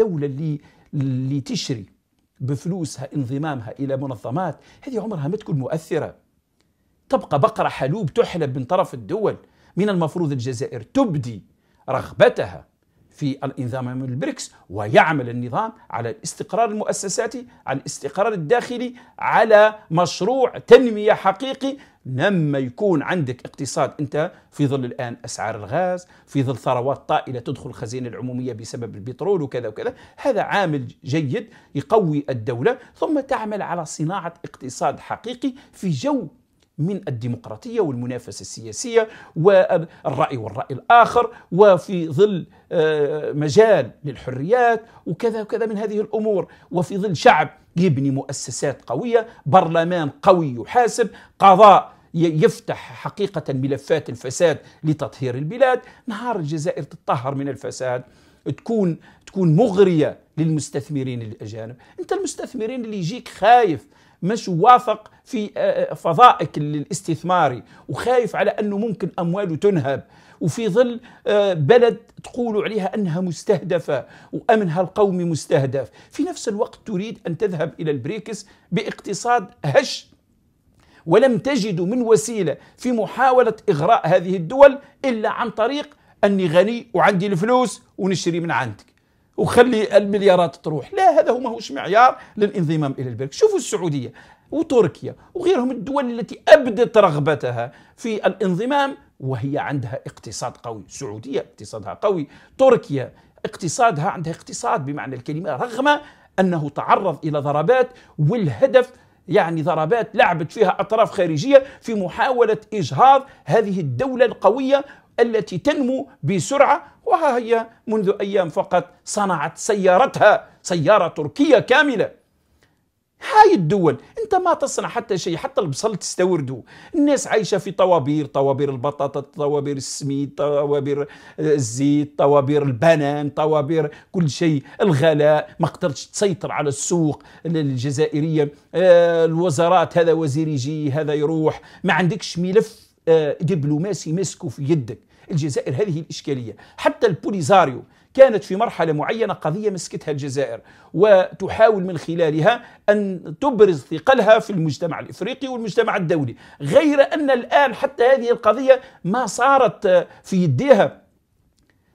الدولة اللي اللي تشري بفلوسها انضمامها إلى منظمات هذه عمرها ما تكون مؤثرة تبقى بقرة حلوب تحلب من طرف الدول من المفروض الجزائر تبدي رغبتها في الانضمام البريكس ويعمل النظام على الاستقرار المؤسساتي على الاستقرار الداخلي على مشروع تنمية حقيقي لما يكون عندك اقتصاد انت في ظل الان اسعار الغاز في ظل ثروات طائله تدخل الخزينه العموميه بسبب البترول وكذا وكذا هذا عامل جيد يقوي الدوله ثم تعمل على صناعه اقتصاد حقيقي في جو من الديمقراطية والمنافسة السياسية والرأي والرأي الآخر وفي ظل آه، مجال للحريات وكذا وكذا من هذه الأمور وفي ظل شعب يبني مؤسسات قوية برلمان قوي يحاسب قضاء يفتح حقيقة ملفات الفساد لتطهير البلاد نهار الجزائر تطهر من الفساد تكون تكون مغرية للمستثمرين الأجانب أنت المستثمرين اللي يجيك خايف مش وافق في آه، آه، فضائك الاستثماري وخايف على أنه ممكن أمواله تنهب وفي ظل آه، بلد تقول عليها أنها مستهدفة وأمنها القومي مستهدف في نفس الوقت تريد أن تذهب إلى البريكس باقتصاد هش ولم تجدوا من وسيلة في محاولة إغراء هذه الدول إلا عن طريق أني غني وعندي الفلوس ونشري من عندك وخلي المليارات تروح لا هذا هو ماهوش معيار للانضمام إلى البرك شوفوا السعودية وتركيا وغيرهم الدول التي أبدت رغبتها في الانضمام وهي عندها اقتصاد قوي السعودية اقتصادها قوي تركيا اقتصادها عندها اقتصاد بمعنى الكلمة رغم أنه تعرض إلى ضربات والهدف يعني ضربات لعبت فيها أطراف خارجية في محاولة إجهاض هذه الدولة القوية التي تنمو بسرعة وها هي منذ أيام فقط صنعت سيارتها سيارة تركية كاملة هاي الدول انت ما تصنع حتى شيء حتى البصل تستورده الناس عايشه في طوابير طوابير البطاطا طوابير السميد طوابير الزيت طوابير البنان طوابير كل شيء الغلاء ما قدرتش تسيطر على السوق الجزائريه آه، الوزارات هذا وزير يجي هذا يروح ما عندكش ملف آه، دبلوماسي مسكه في يدك الجزائر هذه الإشكالية حتى البوليزاريو كانت في مرحلة معينة قضية مسكتها الجزائر وتحاول من خلالها أن تبرز ثقلها في المجتمع الإفريقي والمجتمع الدولي غير أن الآن حتى هذه القضية ما صارت في يديها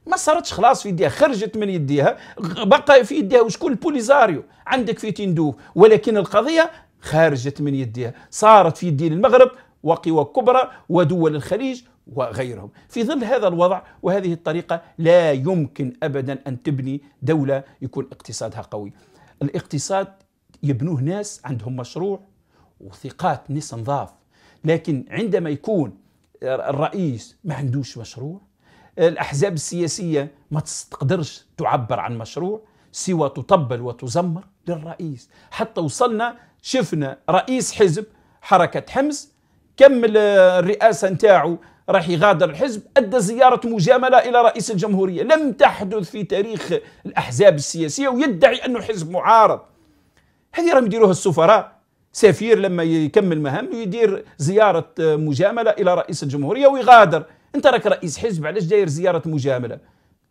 ما صارتش خلاص في يديها خرجت من يديها بقى في يديها وشكون البوليزاريو عندك في تندوف ولكن القضية خرجت من يديها صارت في يدين المغرب وقوى كبرى ودول الخليج وغيرهم في ظل هذا الوضع وهذه الطريقة لا يمكن أبدا أن تبني دولة يكون اقتصادها قوي الاقتصاد يبنوه ناس عندهم مشروع وثقات ناس نظاف لكن عندما يكون الرئيس ما عندوش مشروع الأحزاب السياسية ما تقدرش تعبر عن مشروع سوى تطبل وتزمر للرئيس حتى وصلنا شفنا رئيس حزب حركة حمص كمل الرئاسة نتاعو راح يغادر الحزب أدى زيارة مجاملة إلى رئيس الجمهورية لم تحدث في تاريخ الأحزاب السياسية ويدعي أنه حزب معارض هذه راهم يديروها السفراء سفير لما يكمل مهام يدير زيارة مجاملة إلى رئيس الجمهورية ويغادر أنت راك رئيس حزب علاش داير زيارة مجاملة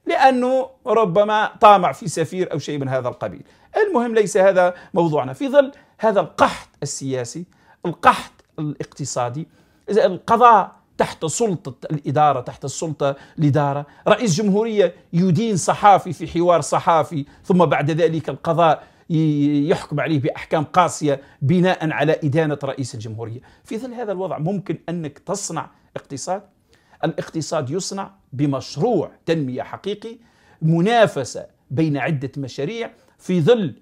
لأنه ربما طامع في سفير أو شيء من هذا القبيل المهم ليس هذا موضوعنا في ظل هذا القحط السياسي القحط الاقتصادي القضاء تحت سلطة الإدارة تحت السلطة الإدارة رئيس جمهورية يدين صحافي في حوار صحافي ثم بعد ذلك القضاء يحكم عليه بأحكام قاسية بناء على إدانة رئيس الجمهورية في ظل هذا الوضع ممكن أنك تصنع اقتصاد الاقتصاد يصنع بمشروع تنمية حقيقي منافسة بين عدة مشاريع في ظل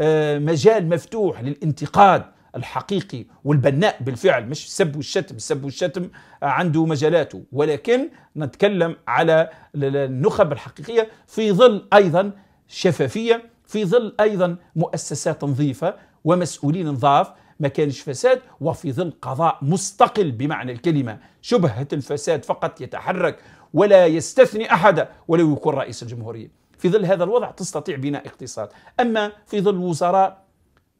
آه، مجال مفتوح للانتقاد الحقيقي والبناء بالفعل مش السب والشتم السب والشتم عنده مجالاته ولكن نتكلم على النخب الحقيقية في ظل أيضا شفافية في ظل أيضا مؤسسات نظيفة ومسؤولين نظاف ما كانش فساد وفي ظل قضاء مستقل بمعنى الكلمة شبهة الفساد فقط يتحرك ولا يستثني أحدا ولو يكون رئيس الجمهورية في ظل هذا الوضع تستطيع بناء اقتصاد أما في ظل وزراء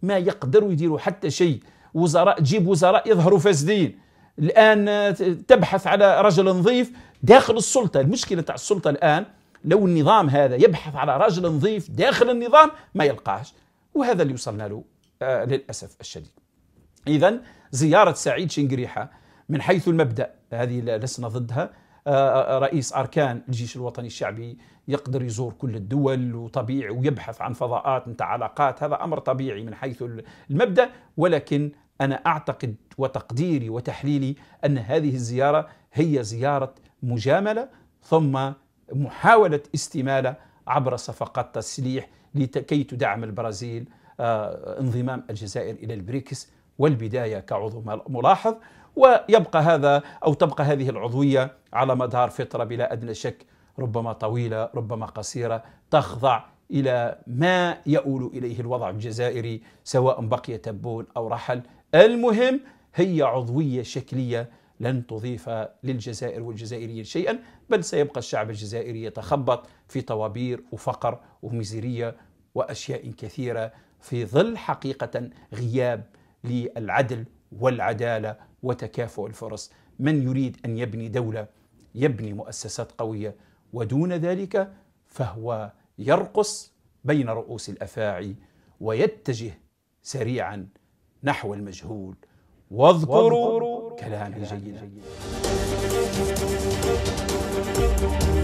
ما يقدروا يديروا حتى شيء وزراء تجيب وزراء يظهروا فاسدين الان آه، تبحث على رجل نظيف داخل السلطه المشكله تاع السلطه الان لو النظام هذا يبحث على رجل نظيف داخل النظام ما يلقاهش وهذا اللي وصلنا له آه للاسف الشديد اذا زياره سعيد شنقريحه من حيث المبدا هذه لسنا ضدها رئيس أركان الجيش الوطني الشعبي يقدر يزور كل الدول وطبيعي ويبحث عن فضاءات نتاع علاقات هذا أمر طبيعي من حيث المبدأ ولكن أنا أعتقد وتقديري وتحليلي أن هذه الزيارة هي زيارة مجاملة ثم محاولة استمالة عبر صفقات تسليح لكي تدعم البرازيل آه، انضمام الجزائر إلى البريكس والبداية كعضو ملاحظ ويبقى هذا أو تبقى هذه العضوية على مدار فترة بلا أدنى شك ربما طويلة ربما قصيرة تخضع إلى ما يؤول إليه الوضع الجزائري سواء بقي تبون أو رحل المهم هي عضوية شكلية لن تضيف للجزائر والجزائريين شيئا بل سيبقى الشعب الجزائري يتخبط في طوابير وفقر ومزيرية وأشياء كثيرة في ظل حقيقة غياب للعدل والعداله وتكافؤ الفرص من يريد ان يبني دوله يبني مؤسسات قويه ودون ذلك فهو يرقص بين رؤوس الافاعي ويتجه سريعا نحو المجهول واذكروا كلامي جيدا